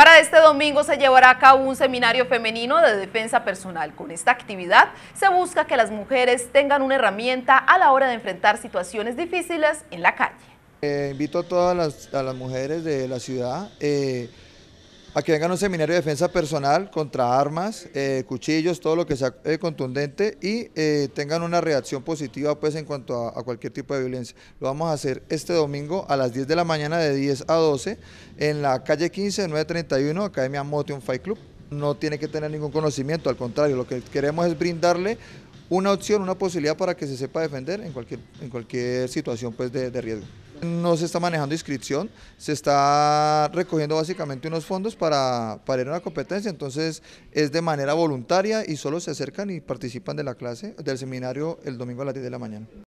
Para este domingo se llevará a cabo un seminario femenino de defensa personal. Con esta actividad se busca que las mujeres tengan una herramienta a la hora de enfrentar situaciones difíciles en la calle. Eh, invito a todas las, mujeres de la ciudad. Eh, a que vengan a un seminario de defensa personal contra armas, eh, cuchillos, todo lo que sea eh, contundente y eh, tengan una reacción positiva pues en cuanto a, cualquier tipo de violencia. Lo vamos a hacer este domingo a las 10 de la mañana de 10 a 12 en la calle 15 931 Academia Motion Fight Club. No tiene que tener ningún conocimiento, al contrario, lo que queremos es brindarle una opción, una posibilidad para que se sepa defender en cualquier, situación pues, de riesgo. No se está manejando inscripción, se está recogiendo básicamente unos fondos para, para ir a una competencia, entonces es de manera voluntaria y solo se acercan y participan de la clase, del seminario el domingo a las 10 de la mañana.